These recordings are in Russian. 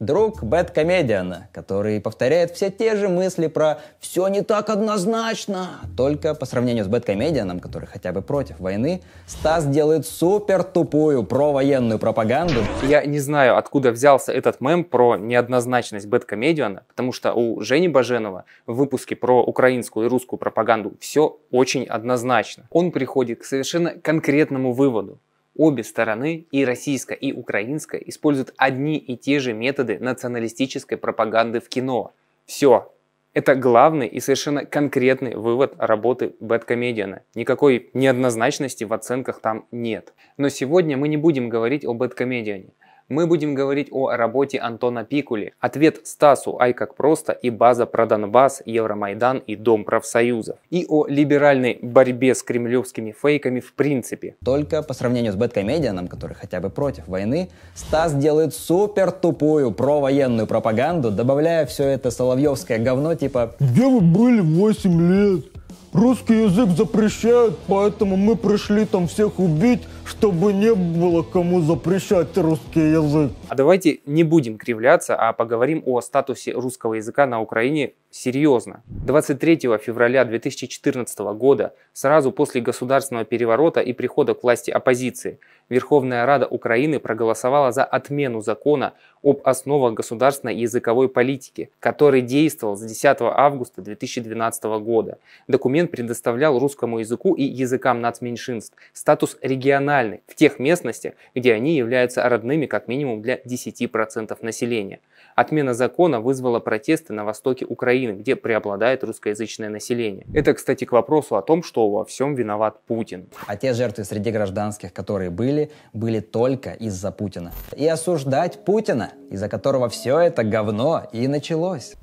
друг Бэткомедиана, который повторяет все те же мысли про «все не так однозначно», только по сравнению с Бэткомедианом, который хотя бы против войны, Стас делает супер тупую провоенную пропаганду. Я не знаю, откуда взялся этот мем про неоднозначность Бэткомедиана, потому что у Жени Баженова в выпуске про украинскую и русскую пропаганду все очень однозначно. Он приходит к совершенно конкретному выводу. Обе стороны, и российская, и украинская, используют одни и те же методы националистической пропаганды в кино. Все. Это главный и совершенно конкретный вывод работы Бэткомедиана. Никакой неоднозначности в оценках там нет. Но сегодня мы не будем говорить о Бэткомедиане мы будем говорить о работе Антона Пикули, ответ Стасу «Ай как просто» и база про Донбасс, Евромайдан и Дом профсоюзов. И о либеральной борьбе с кремлевскими фейками в принципе. Только по сравнению с Бэткомедианом, который хотя бы против войны, Стас делает супер тупую провоенную пропаганду, добавляя все это соловьевское говно типа «Где вы были 8 лет? Русский язык запрещают, поэтому мы пришли там всех убить, чтобы не было кому запрещать русский язык. А давайте не будем кривляться, а поговорим о статусе русского языка на Украине серьезно. 23 февраля 2014 года, сразу после государственного переворота и прихода к власти оппозиции, Верховная Рада Украины проголосовала за отмену закона об основах государственной языковой политики, который действовал с 10 августа 2012 года. Документ предоставлял русскому языку и языкам нацменьшинств статус регионального уникальны в тех местностях, где они являются родными как минимум для 10% населения. Отмена закона вызвала протесты на востоке Украины, где преобладает русскоязычное население. Это, кстати, к вопросу о том, что во всем виноват Путин. А те жертвы среди гражданских, которые были, были только из-за Путина. И осуждать Путина, из-за которого все это говно и началось.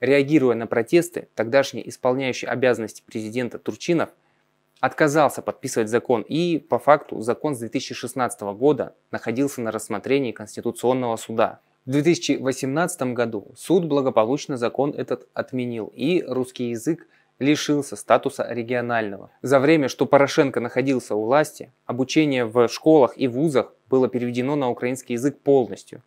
Реагируя на протесты, тогдашний исполняющий обязанности президента Турчинов – отказался подписывать закон, и по факту закон с 2016 года находился на рассмотрении Конституционного суда. В 2018 году суд благополучно закон этот отменил, и русский язык лишился статуса регионального. За время, что Порошенко находился у власти, обучение в школах и вузах было переведено на украинский язык полностью.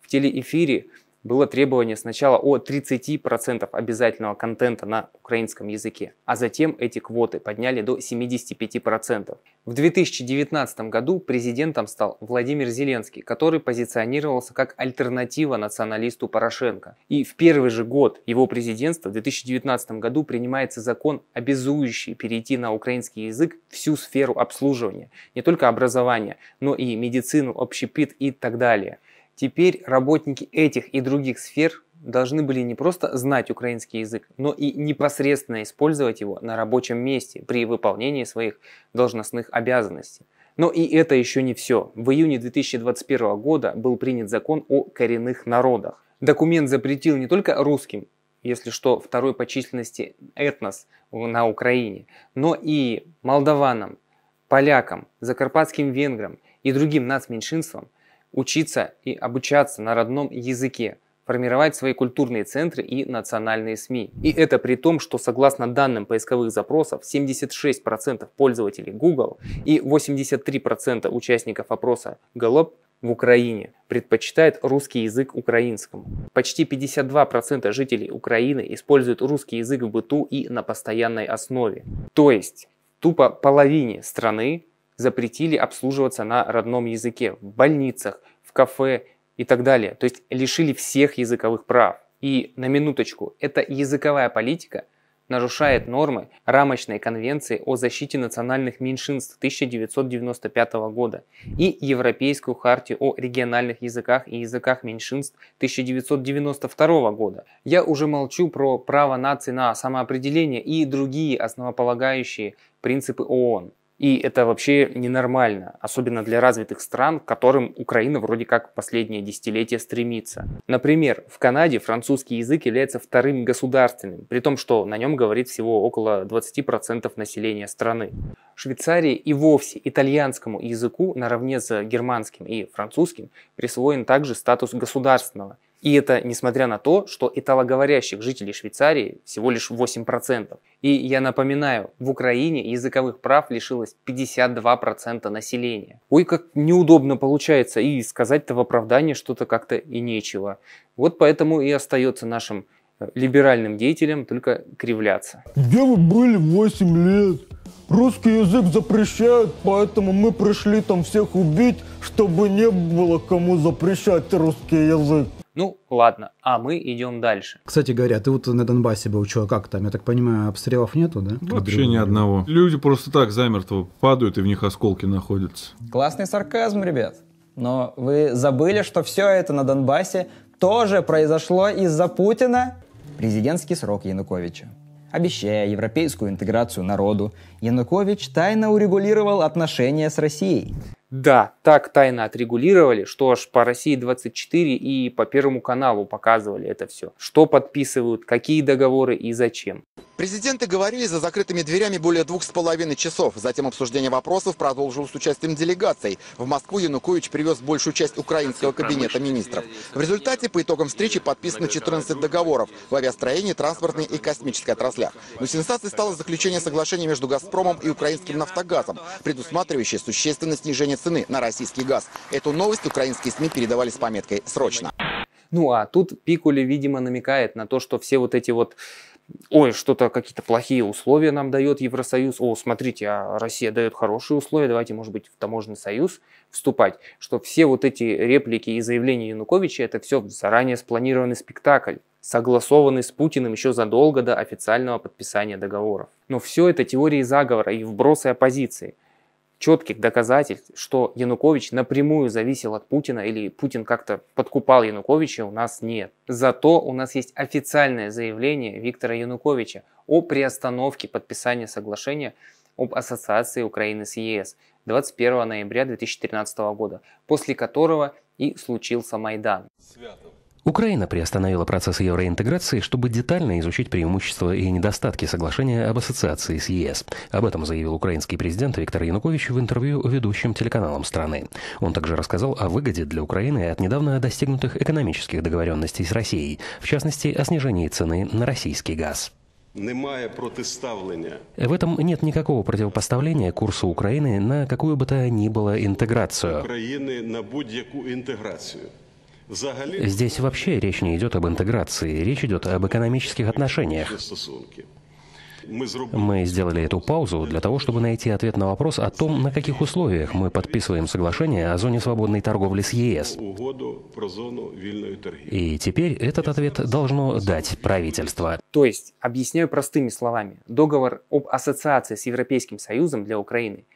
В телеэфире было требование сначала о 30% обязательного контента на украинском языке, а затем эти квоты подняли до 75%. В 2019 году президентом стал Владимир Зеленский, который позиционировался как альтернатива националисту Порошенко. И в первый же год его президентства в 2019 году принимается закон, обязующий перейти на украинский язык всю сферу обслуживания, не только образование, но и медицину, общепит и так далее. Теперь работники этих и других сфер должны были не просто знать украинский язык, но и непосредственно использовать его на рабочем месте при выполнении своих должностных обязанностей. Но и это еще не все. В июне 2021 года был принят закон о коренных народах. Документ запретил не только русским, если что, второй по численности этнос на Украине, но и молдаванам, полякам, закарпатским венграм и другим нацменьшинствам – учиться и обучаться на родном языке, формировать свои культурные центры и национальные СМИ. И это при том, что согласно данным поисковых запросов, 76% пользователей Google и 83% участников опроса Gallup в Украине предпочитает русский язык украинскому. Почти 52% жителей Украины используют русский язык в быту и на постоянной основе. То есть тупо половине страны запретили обслуживаться на родном языке в больницах, в кафе и так далее. То есть лишили всех языковых прав. И на минуточку, эта языковая политика нарушает нормы рамочной конвенции о защите национальных меньшинств 1995 года и Европейскую хартию о региональных языках и языках меньшинств 1992 года. Я уже молчу про право нации на самоопределение и другие основополагающие принципы ООН. И это вообще ненормально, особенно для развитых стран, к которым Украина вроде как последнее десятилетие стремится. Например, в Канаде французский язык является вторым государственным, при том, что на нем говорит всего около 20% населения страны. Швейцарии и вовсе итальянскому языку наравне с германским и французским присвоен также статус государственного – и это несмотря на то, что италоговорящих жителей Швейцарии всего лишь 8%. И я напоминаю, в Украине языковых прав лишилось 52% населения. Ой, как неудобно получается, и сказать-то в оправдании что-то как-то и нечего. Вот поэтому и остается нашим либеральным деятелям только кривляться. Где вы были 8 лет? Русский язык запрещают, поэтому мы пришли там всех убить, чтобы не было кому запрещать русский язык. Ну, ладно, а мы идем дальше. Кстати говоря, ты вот на Донбассе был, что, как там? Я так понимаю, обстрелов нету, да? Вообще ни одного. Люди просто так замертво падают, и в них осколки находятся. Классный сарказм, ребят. Но вы забыли, что все это на Донбассе тоже произошло из-за Путина? президентский срок Януковича. Обещая европейскую интеграцию народу, Янукович тайно урегулировал отношения с Россией. Да, так тайно отрегулировали, что аж по России 24 и по Первому каналу показывали это все. Что подписывают, какие договоры и зачем. Президенты говорили за закрытыми дверями более двух с половиной часов. Затем обсуждение вопросов продолжилось с участием делегаций. В Москву Янукович привез большую часть украинского кабинета министров. В результате по итогам встречи подписано 14 договоров в авиастроении, транспортной и космической отраслях. Но сенсацией стало заключение соглашения между «Газпромом» и украинским «Нафтогазом», предусматривающее существенное снижение цены на российский газ. Эту новость украинские СМИ передавали с пометкой «Срочно». Ну а тут Пикули, видимо, намекает на то, что все вот эти вот ой, что-то какие-то плохие условия нам дает Евросоюз, о, смотрите, а Россия дает хорошие условия, давайте, может быть, в таможенный союз вступать, что все вот эти реплики и заявления Януковича, это все заранее спланированный спектакль, согласованный с Путиным еще задолго до официального подписания договоров. Но все это теории заговора и вбросы оппозиции – четких доказательств, что Янукович напрямую зависел от Путина или Путин как-то подкупал Януковича, у нас нет. Зато у нас есть официальное заявление Виктора Януковича о приостановке подписания соглашения об ассоциации Украины с ЕС 21 ноября 2013 года, после которого и случился Майдан. Святов. Украина приостановила процесс евроинтеграции, чтобы детально изучить преимущества и недостатки соглашения об ассоциации с ЕС. Об этом заявил украинский президент Виктор Янукович в интервью ведущим телеканалам страны. Он также рассказал о выгоде для Украины от недавно достигнутых экономических договоренностей с Россией, в частности, о снижении цены на российский газ. В этом нет никакого противопоставления курсу Украины на какую бы то ни было интеграцию. Украины на будь-яку интеграцию. Здесь вообще речь не идет об интеграции, речь идет об экономических отношениях. Мы сделали эту паузу для того, чтобы найти ответ на вопрос о том, на каких условиях мы подписываем соглашение о зоне свободной торговли с ЕС. И теперь этот ответ должно дать правительство. То есть, объясняю простыми словами, договор об ассоциации с Европейским Союзом для Украины –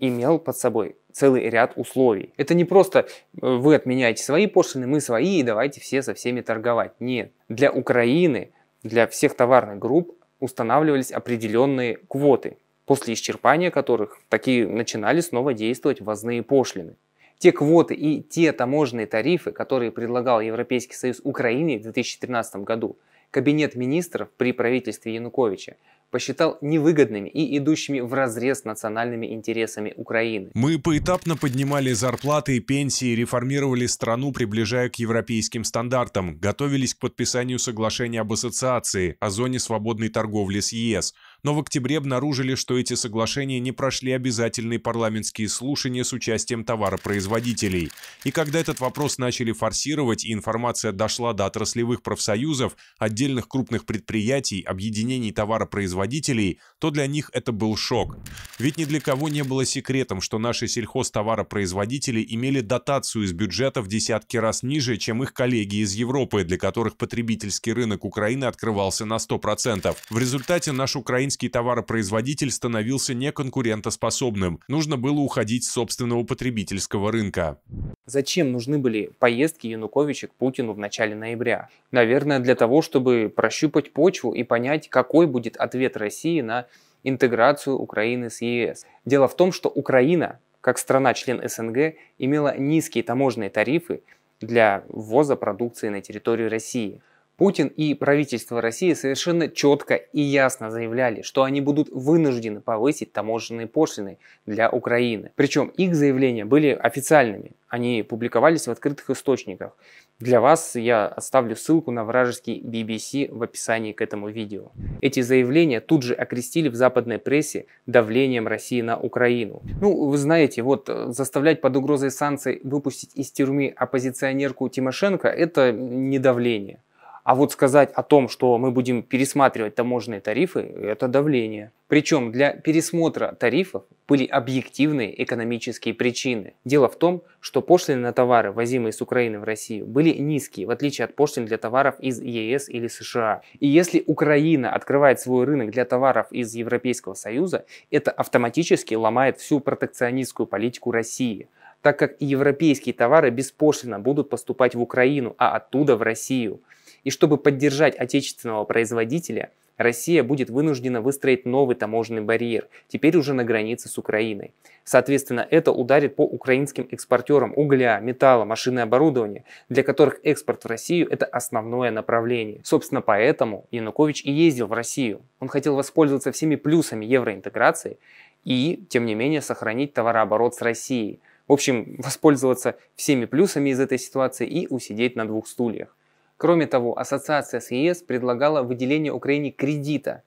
имел под собой целый ряд условий. Это не просто э, вы отменяете свои пошлины, мы свои, и давайте все со всеми торговать. Нет. Для Украины, для всех товарных групп устанавливались определенные квоты, после исчерпания которых такие начинали снова действовать ввозные пошлины. Те квоты и те таможенные тарифы, которые предлагал Европейский Союз Украине в 2013 году, Кабинет министров при правительстве Януковича посчитал невыгодными и идущими в разрез с национальными интересами Украины. Мы поэтапно поднимали зарплаты и пенсии, реформировали страну, приближая к европейским стандартам, готовились к подписанию соглашения об ассоциации, о зоне свободной торговли с ЕС – но в октябре обнаружили, что эти соглашения не прошли обязательные парламентские слушания с участием товаропроизводителей. И когда этот вопрос начали форсировать и информация дошла до отраслевых профсоюзов, отдельных крупных предприятий, объединений товаропроизводителей, то для них это был шок. Ведь ни для кого не было секретом, что наши сельхозтоваропроизводители имели дотацию из бюджета в десятки раз ниже, чем их коллеги из Европы, для которых потребительский рынок Украины открывался на 100%. В результате наш украинский украинский товаропроизводитель становился неконкурентоспособным. Нужно было уходить с собственного потребительского рынка. Зачем нужны были поездки Януковича к Путину в начале ноября? Наверное, для того, чтобы прощупать почву и понять, какой будет ответ России на интеграцию Украины с ЕС. Дело в том, что Украина, как страна-член СНГ, имела низкие таможенные тарифы для ввоза продукции на территорию России. Путин и правительство России совершенно четко и ясно заявляли, что они будут вынуждены повысить таможенные пошлины для Украины. Причем их заявления были официальными, они публиковались в открытых источниках. Для вас я оставлю ссылку на вражеский BBC в описании к этому видео. Эти заявления тут же окрестили в западной прессе давлением России на Украину. Ну, вы знаете, вот э, заставлять под угрозой санкций выпустить из тюрьмы оппозиционерку Тимошенко – это не давление. А вот сказать о том, что мы будем пересматривать таможенные тарифы, это давление. Причем для пересмотра тарифов были объективные экономические причины. Дело в том, что пошлины на товары, возимые с Украины в Россию, были низкие, в отличие от пошлин для товаров из ЕС или США. И если Украина открывает свой рынок для товаров из Европейского Союза, это автоматически ломает всю протекционистскую политику России так как европейские товары беспошлино будут поступать в Украину, а оттуда в Россию. И чтобы поддержать отечественного производителя, Россия будет вынуждена выстроить новый таможенный барьер, теперь уже на границе с Украиной. Соответственно, это ударит по украинским экспортерам угля, металла, машины и оборудования, для которых экспорт в Россию – это основное направление. Собственно, поэтому Янукович и ездил в Россию. Он хотел воспользоваться всеми плюсами евроинтеграции и, тем не менее, сохранить товарооборот с Россией. В общем, воспользоваться всеми плюсами из этой ситуации и усидеть на двух стульях. Кроме того, ассоциация с ЕС предлагала выделение Украине кредита.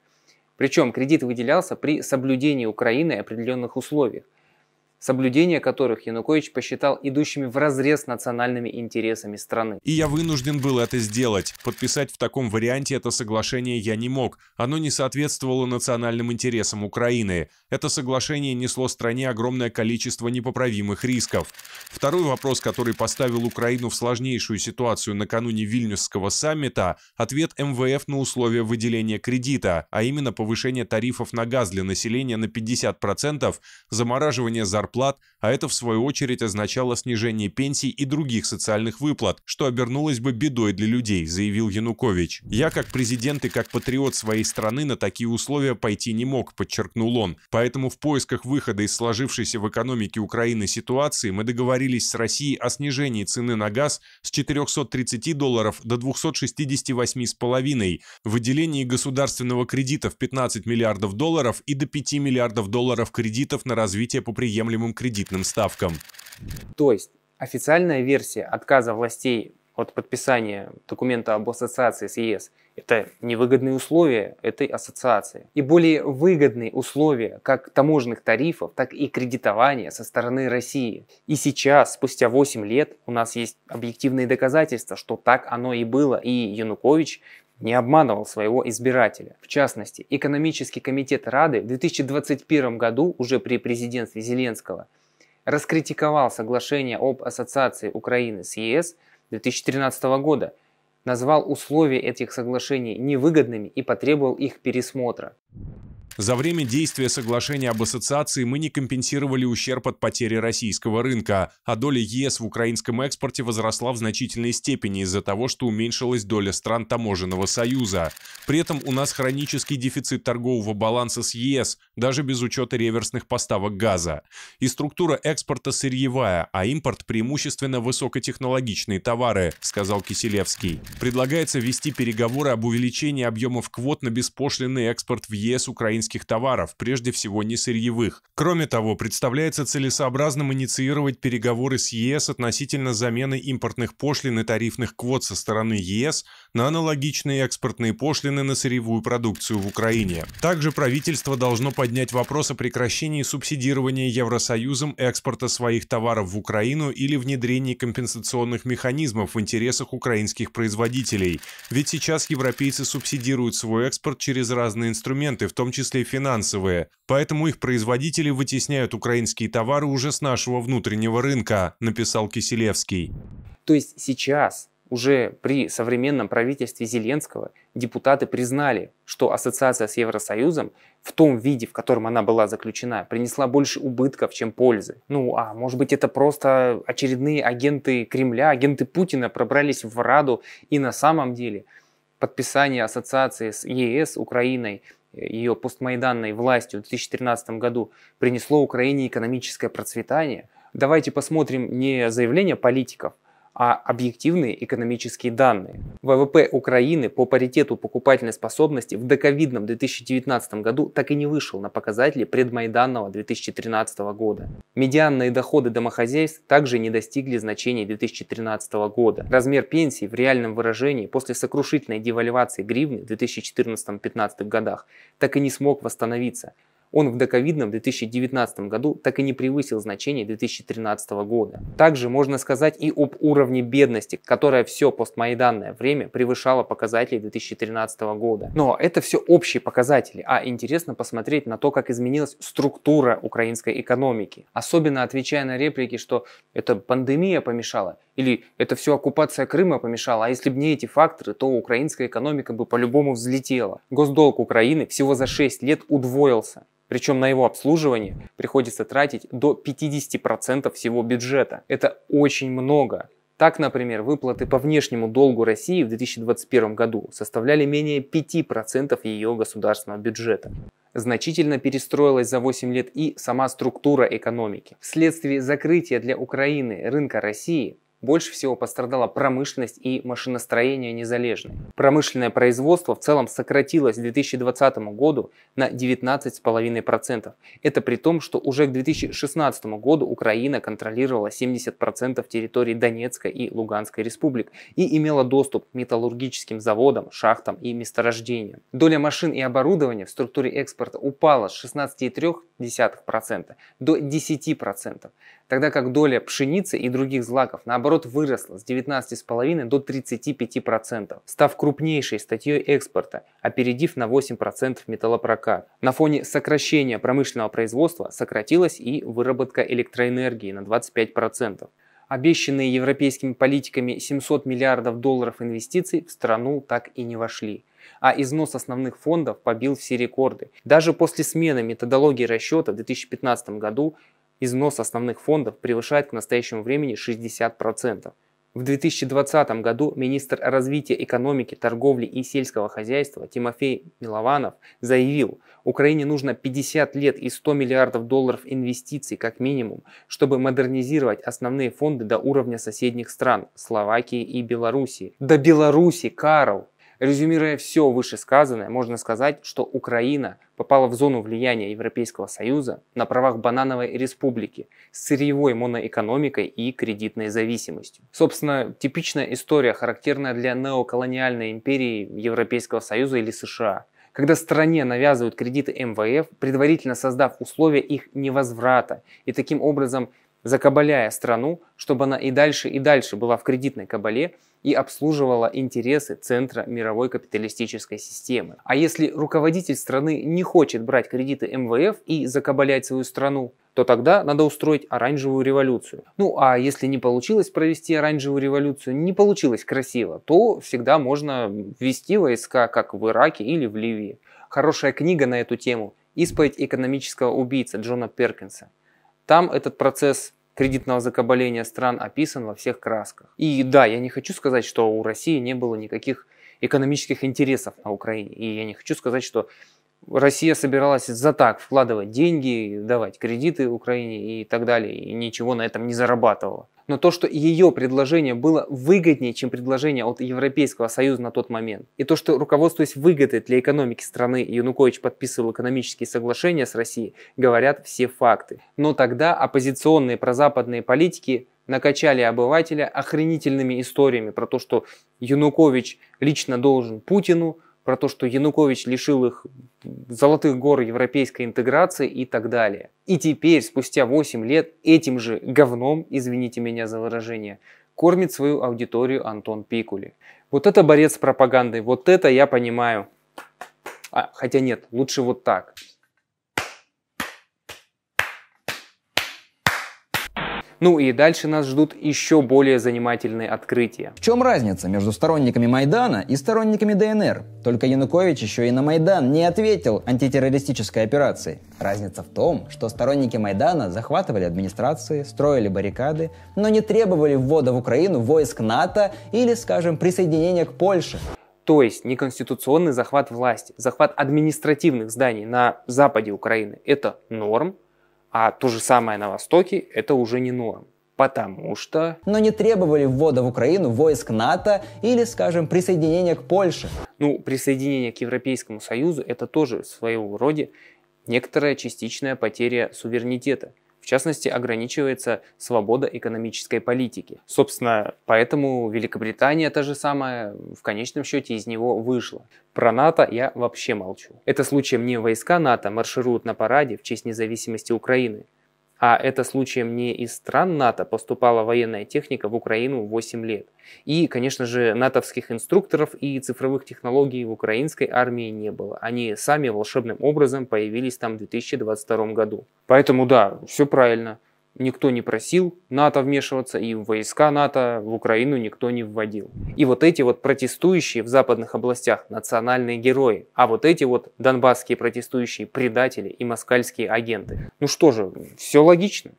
Причем кредит выделялся при соблюдении Украины определенных условий – соблюдение которых Янукович посчитал идущими в разрез с национальными интересами страны. И я вынужден был это сделать. Подписать в таком варианте это соглашение я не мог. Оно не соответствовало национальным интересам Украины. Это соглашение несло стране огромное количество непоправимых рисков. Второй вопрос, который поставил Украину в сложнейшую ситуацию накануне Вильнюсского саммита, ответ МВФ на условия выделения кредита, а именно повышение тарифов на газ для населения на 50%, замораживание зарплат зарплат, а это в свою очередь означало снижение пенсий и других социальных выплат, что обернулось бы бедой для людей, заявил Янукович. «Я как президент и как патриот своей страны на такие условия пойти не мог», подчеркнул он. «Поэтому в поисках выхода из сложившейся в экономике Украины ситуации мы договорились с Россией о снижении цены на газ с 430 долларов до 268 с половиной, выделении государственного кредита в 15 миллиардов долларов и до 5 миллиардов долларов кредитов на развитие по приемлемым предлагаемым кредитным ставкам. То есть официальная версия отказа властей от подписания документа об ассоциации с ЕС – это невыгодные условия этой ассоциации. И более выгодные условия как таможенных тарифов, так и кредитования со стороны России. И сейчас, спустя 8 лет, у нас есть объективные доказательства, что так оно и было. И Янукович не обманывал своего избирателя. В частности, экономический комитет Рады в 2021 году уже при президентстве Зеленского раскритиковал соглашение об ассоциации Украины с ЕС 2013 года, назвал условия этих соглашений невыгодными и потребовал их пересмотра. За время действия соглашения об ассоциации мы не компенсировали ущерб от потери российского рынка, а доля ЕС в украинском экспорте возросла в значительной степени из-за того, что уменьшилась доля стран таможенного союза. При этом у нас хронический дефицит торгового баланса с ЕС, даже без учета реверсных поставок газа. И структура экспорта сырьевая, а импорт преимущественно высокотехнологичные товары, сказал Киселевский. Предлагается вести переговоры об увеличении объемов квот на беспошлинный экспорт в ЕС украинских европейских товаров, прежде всего не сырьевых. Кроме того, представляется целесообразным инициировать переговоры с ЕС относительно замены импортных пошлин и тарифных квот со стороны ЕС на аналогичные экспортные пошлины на сырьевую продукцию в Украине. Также правительство должно поднять вопрос о прекращении субсидирования Евросоюзом экспорта своих товаров в Украину или внедрении компенсационных механизмов в интересах украинских производителей. Ведь сейчас европейцы субсидируют свой экспорт через разные инструменты, в том числе числе финансовые, поэтому их производители вытесняют украинские товары уже с нашего внутреннего рынка, написал Киселевский. То есть сейчас уже при современном правительстве Зеленского депутаты признали, что ассоциация с Евросоюзом в том виде, в котором она была заключена, принесла больше убытков, чем пользы. Ну, а может быть это просто очередные агенты Кремля, агенты Путина пробрались в Раду и на самом деле подписание ассоциации с ЕС, Украиной ее постмайданной властью в 2013 году принесло Украине экономическое процветание. Давайте посмотрим не заявления политиков, а объективные экономические данные. ВВП Украины по паритету покупательной способности в доковидном 2019 году так и не вышел на показатели предмайданного 2013 года. Медианные доходы домохозяйств также не достигли значения 2013 года. Размер пенсий в реальном выражении после сокрушительной девальвации гривны в 2014-2015 годах так и не смог восстановиться – он в доковидном 2019 году так и не превысил значение 2013 года. Также можно сказать и об уровне бедности, которая все постмайданное время превышала показатели 2013 года. Но это все общие показатели, а интересно посмотреть на то, как изменилась структура украинской экономики. Особенно отвечая на реплики, что это пандемия помешала, или это все оккупация Крыма помешала, а если бы не эти факторы, то украинская экономика бы по-любому взлетела. Госдолг Украины всего за 6 лет удвоился. Причем на его обслуживание приходится тратить до 50% всего бюджета. Это очень много. Так, например, выплаты по внешнему долгу России в 2021 году составляли менее 5% ее государственного бюджета. Значительно перестроилась за 8 лет и сама структура экономики. Вследствие закрытия для Украины рынка России больше всего пострадала промышленность и машиностроение незалежные. Промышленное производство в целом сократилось к 2020 году на 19,5%. Это при том, что уже к 2016 году Украина контролировала 70% территории Донецкой и Луганской республик и имела доступ к металлургическим заводам, шахтам и месторождениям. Доля машин и оборудования в структуре экспорта упала с 16,3% до 10% тогда как доля пшеницы и других злаков наоборот выросла с 19,5 до 35%, став крупнейшей статьей экспорта, опередив на 8% металлопрокат. На фоне сокращения промышленного производства сократилась и выработка электроэнергии на 25%. Обещанные европейскими политиками 700 миллиардов долларов инвестиций в страну так и не вошли а износ основных фондов побил все рекорды. Даже после смены методологии расчета в 2015 году Износ основных фондов превышает к настоящему времени 60%. В 2020 году министр развития экономики, торговли и сельского хозяйства Тимофей Милованов заявил, Украине нужно 50 лет и 100 миллиардов долларов инвестиций как минимум, чтобы модернизировать основные фонды до уровня соседних стран – Словакии и Белоруссии. До Беларуси, Карл! Резюмируя все вышесказанное, можно сказать, что Украина попала в зону влияния Европейского Союза на правах банановой республики с сырьевой моноэкономикой и кредитной зависимостью. Собственно, типичная история, характерная для неоколониальной империи Европейского Союза или США, когда стране навязывают кредиты МВФ, предварительно создав условия их невозврата и таким образом закабаляя страну, чтобы она и дальше и дальше была в кредитной кабале, и обслуживала интересы центра мировой капиталистической системы. А если руководитель страны не хочет брать кредиты МВФ и закабалять свою страну, то тогда надо устроить оранжевую революцию. Ну а если не получилось провести оранжевую революцию, не получилось красиво, то всегда можно ввести войска, как в Ираке или в Ливии. Хорошая книга на эту тему «Исповедь экономического убийца» Джона Перкинса. Там этот процесс кредитного закабаления стран описан во всех красках. И да, я не хочу сказать, что у России не было никаких экономических интересов на Украине. И я не хочу сказать, что Россия собиралась за так вкладывать деньги, давать кредиты Украине и так далее, и ничего на этом не зарабатывала. Но то, что ее предложение было выгоднее, чем предложение от Европейского Союза на тот момент, и то, что руководствуясь выгодой для экономики страны, Янукович подписывал экономические соглашения с Россией, говорят все факты. Но тогда оппозиционные прозападные политики накачали обывателя охренительными историями про то, что Янукович лично должен Путину, про то, что Янукович лишил их золотых гор европейской интеграции и так далее. И теперь, спустя 8 лет, этим же говном, извините меня за выражение, кормит свою аудиторию Антон Пикули. Вот это борец с пропагандой, вот это я понимаю. А, хотя нет, лучше вот так. Ну и дальше нас ждут еще более занимательные открытия. В чем разница между сторонниками Майдана и сторонниками ДНР? Только Янукович еще и на Майдан не ответил антитеррористической операции. Разница в том, что сторонники Майдана захватывали администрации, строили баррикады, но не требовали ввода в Украину войск НАТО или, скажем, присоединения к Польше. То есть неконституционный захват власти, захват административных зданий на западе Украины – это норм, а то же самое на Востоке – это уже не норм. Потому что... Но не требовали ввода в Украину войск НАТО или, скажем, присоединения к Польше. Ну, присоединение к Европейскому Союзу – это тоже в своем роде некоторая частичная потеря суверенитета – в частности, ограничивается свобода экономической политики. Собственно, поэтому Великобритания та же самая, в конечном счете, из него вышла. Про НАТО я вообще молчу. Это случаем не войска НАТО маршируют на параде в честь независимости Украины, а это случаем не из стран НАТО, поступала военная техника в Украину 8 лет. И, конечно же, натовских инструкторов и цифровых технологий в украинской армии не было. Они сами волшебным образом появились там в 2022 году. Поэтому да, все правильно никто не просил НАТО вмешиваться, и войска НАТО в Украину никто не вводил. И вот эти вот протестующие в западных областях национальные герои, а вот эти вот донбасские протестующие предатели и москальские агенты. Ну что же, все логично.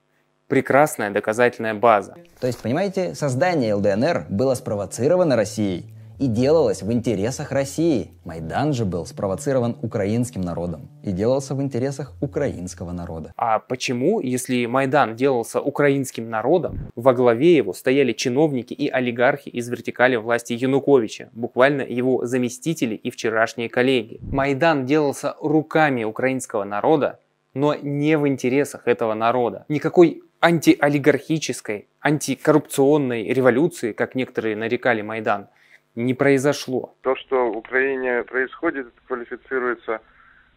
Прекрасная доказательная база. То есть, понимаете, создание ЛДНР было спровоцировано Россией и делалось в интересах России. Майдан же был спровоцирован украинским народом и делался в интересах украинского народа. А почему, если Майдан делался украинским народом, во главе его стояли чиновники и олигархи из вертикали власти Януковича, буквально его заместители и вчерашние коллеги? Майдан делался руками украинского народа, но не в интересах этого народа. Никакой антиолигархической, антикоррупционной революции, как некоторые нарекали Майдан – не произошло. То, что в Украине происходит, квалифицируется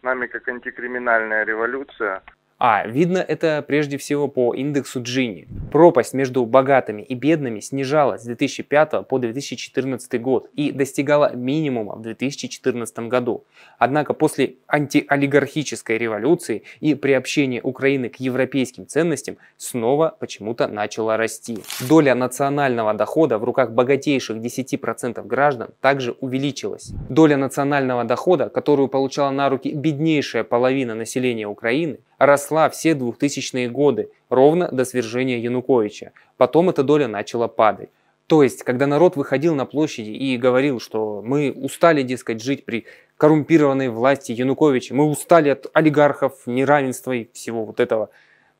нами как антикриминальная революция. А видно это прежде всего по индексу Джинни. Пропасть между богатыми и бедными снижалась с 2005 по 2014 год и достигала минимума в 2014 году. Однако после антиолигархической революции и приобщения Украины к европейским ценностям снова почему-то начала расти. Доля национального дохода в руках богатейших 10% граждан также увеличилась. Доля национального дохода, которую получала на руки беднейшая половина населения Украины, росла все 2000-е годы, ровно до свержения Януковича. Потом эта доля начала падать. То есть, когда народ выходил на площади и говорил, что мы устали, дескать, жить при коррумпированной власти Януковича, мы устали от олигархов, неравенства и всего вот этого,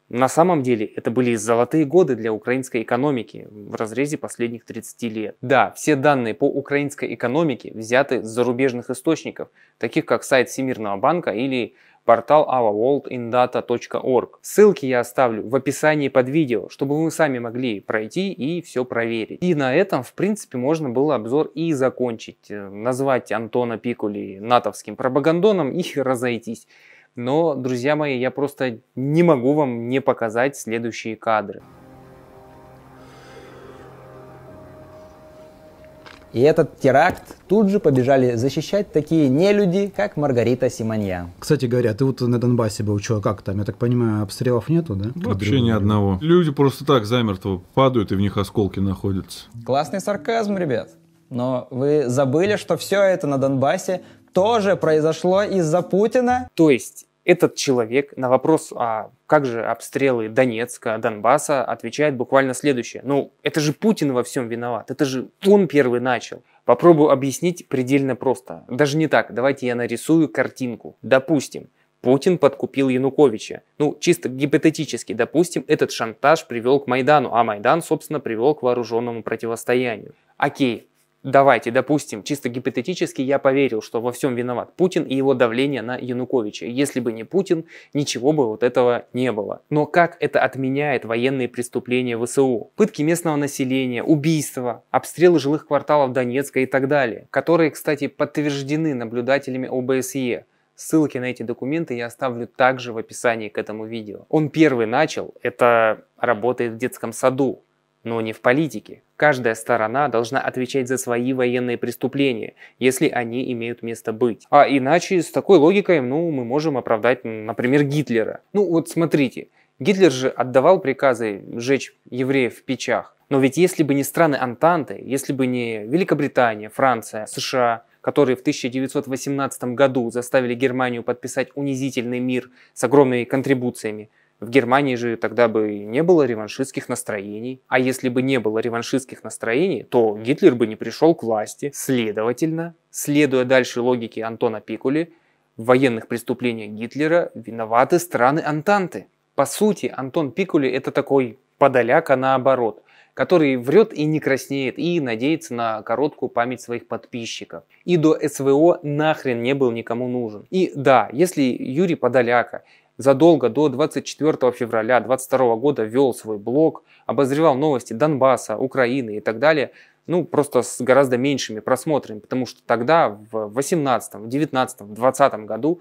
на самом деле это были золотые годы для украинской экономики в разрезе последних 30 лет. Да, все данные по украинской экономике взяты с зарубежных источников, таких как сайт Всемирного банка или портал avaworldindata.org. Ссылки я оставлю в описании под видео, чтобы вы сами могли пройти и все проверить. И на этом, в принципе, можно было обзор и закончить. Э, назвать Антона Пикули натовским пропагандоном и разойтись. Но, друзья мои, я просто не могу вам не показать следующие кадры. И этот теракт тут же побежали защищать такие нелюди, как Маргарита Симоньян. Кстати говоря, ты вот на Донбассе был, что, а как там? Я так понимаю, обстрелов нету, да? Вообще ни одного. Люди просто так замертво падают, и в них осколки находятся. Классный сарказм, ребят. Но вы забыли, что все это на Донбассе тоже произошло из-за Путина? То есть этот человек на вопрос, а как же обстрелы Донецка, Донбасса, отвечает буквально следующее. Ну, это же Путин во всем виноват, это же он первый начал. Попробую объяснить предельно просто. Даже не так, давайте я нарисую картинку. Допустим, Путин подкупил Януковича. Ну, чисто гипотетически, допустим, этот шантаж привел к Майдану, а Майдан, собственно, привел к вооруженному противостоянию. Окей, давайте, допустим, чисто гипотетически я поверил, что во всем виноват Путин и его давление на Януковича. Если бы не Путин, ничего бы вот этого не было. Но как это отменяет военные преступления ВСУ? Пытки местного населения, убийства, обстрелы жилых кварталов Донецка и так далее, которые, кстати, подтверждены наблюдателями ОБСЕ. Ссылки на эти документы я оставлю также в описании к этому видео. Он первый начал, это работает в детском саду но не в политике. Каждая сторона должна отвечать за свои военные преступления, если они имеют место быть. А иначе с такой логикой ну, мы можем оправдать, например, Гитлера. Ну вот смотрите, Гитлер же отдавал приказы сжечь евреев в печах. Но ведь если бы не страны Антанты, если бы не Великобритания, Франция, США, которые в 1918 году заставили Германию подписать унизительный мир с огромными контрибуциями, в Германии же тогда бы не было реваншистских настроений. А если бы не было реваншистских настроений, то Гитлер бы не пришел к власти. Следовательно, следуя дальше логике Антона Пикули, в военных преступлениях Гитлера виноваты страны Антанты. По сути, Антон Пикули это такой подоляка наоборот, который врет и не краснеет, и надеется на короткую память своих подписчиков. И до СВО нахрен не был никому нужен. И да, если Юрий Подоляка задолго до 24 февраля 22 года вел свой блог, обозревал новости Донбасса, Украины и так далее, ну, просто с гораздо меньшими просмотрами, потому что тогда, в 18, 19, 20 году,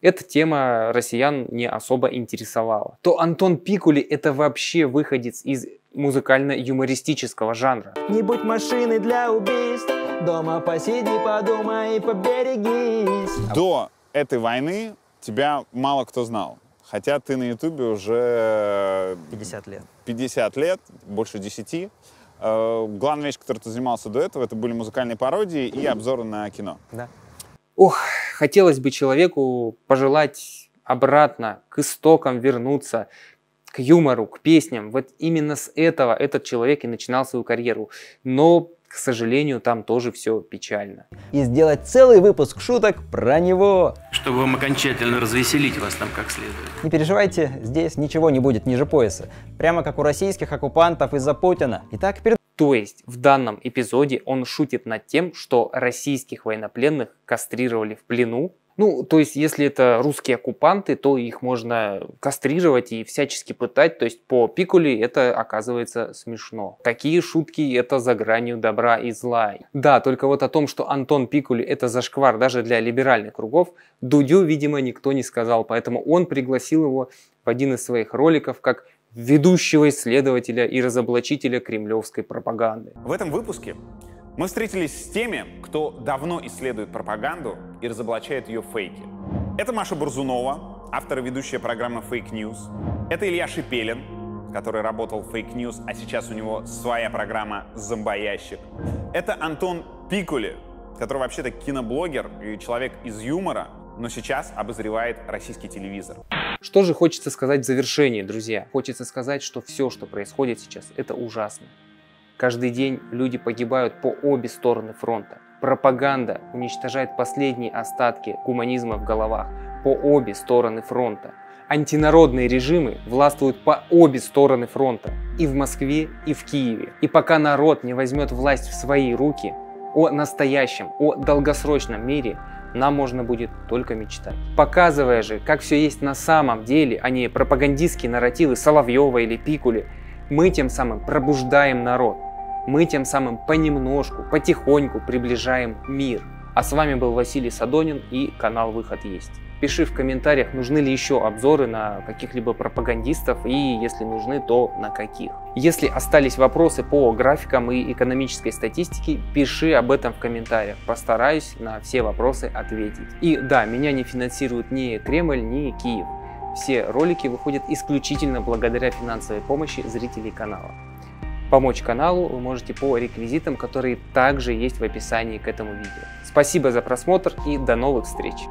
эта тема россиян не особо интересовала. То Антон Пикули это вообще выходец из музыкально-юмористического жанра. Не будь машиной для убийств, дома посиди, подумай, поберегись. До этой войны тебя мало кто знал. Хотя ты на Ютубе уже... 50 э, лет. 50 лет, больше 10. Э, главная вещь, которой ты занимался до этого, это были музыкальные пародии и обзоры на кино. Да. Ох, хотелось бы человеку пожелать обратно, к истокам вернуться, к юмору, к песням. Вот именно с этого этот человек и начинал свою карьеру. Но к сожалению, там тоже все печально. И сделать целый выпуск шуток про него. Чтобы вам окончательно развеселить вас там как следует. Не переживайте, здесь ничего не будет ниже пояса. Прямо как у российских оккупантов из-за Путина. Итак, перед то есть в данном эпизоде он шутит над тем, что российских военнопленных кастрировали в плену, ну, то есть, если это русские оккупанты, то их можно кастрировать и всячески пытать. То есть, по Пикули это оказывается смешно. Такие шутки — это за гранью добра и зла. Да, только вот о том, что Антон Пикули — это зашквар даже для либеральных кругов, Дудю, видимо, никто не сказал, поэтому он пригласил его в один из своих роликов как ведущего исследователя и разоблачителя кремлевской пропаганды. В этом выпуске мы встретились с теми, кто давно исследует пропаганду и разоблачает ее фейки. Это Маша Бурзунова, автор и ведущая программы Fake News. Это Илья Шипелин, который работал в Fake News, а сейчас у него своя программа «Зомбоящик». Это Антон Пикули, который вообще-то киноблогер и человек из юмора, но сейчас обозревает российский телевизор. Что же хочется сказать в завершении, друзья? Хочется сказать, что все, что происходит сейчас, это ужасно. Каждый день люди погибают по обе стороны фронта. Пропаганда уничтожает последние остатки гуманизма в головах по обе стороны фронта. Антинародные режимы властвуют по обе стороны фронта, и в Москве, и в Киеве. И пока народ не возьмет власть в свои руки, о настоящем, о долгосрочном мире нам можно будет только мечтать. Показывая же, как все есть на самом деле, а не пропагандистские нарративы Соловьева или Пикули, мы тем самым пробуждаем народ, мы тем самым понемножку, потихоньку приближаем мир. А с вами был Василий Садонин и канал Выход есть. Пиши в комментариях, нужны ли еще обзоры на каких-либо пропагандистов и, если нужны, то на каких. Если остались вопросы по графикам и экономической статистике, пиши об этом в комментариях. Постараюсь на все вопросы ответить. И да, меня не финансируют ни Кремль, ни Киев. Все ролики выходят исключительно благодаря финансовой помощи зрителей канала помочь каналу вы можете по реквизитам, которые также есть в описании к этому видео. Спасибо за просмотр и до новых встреч!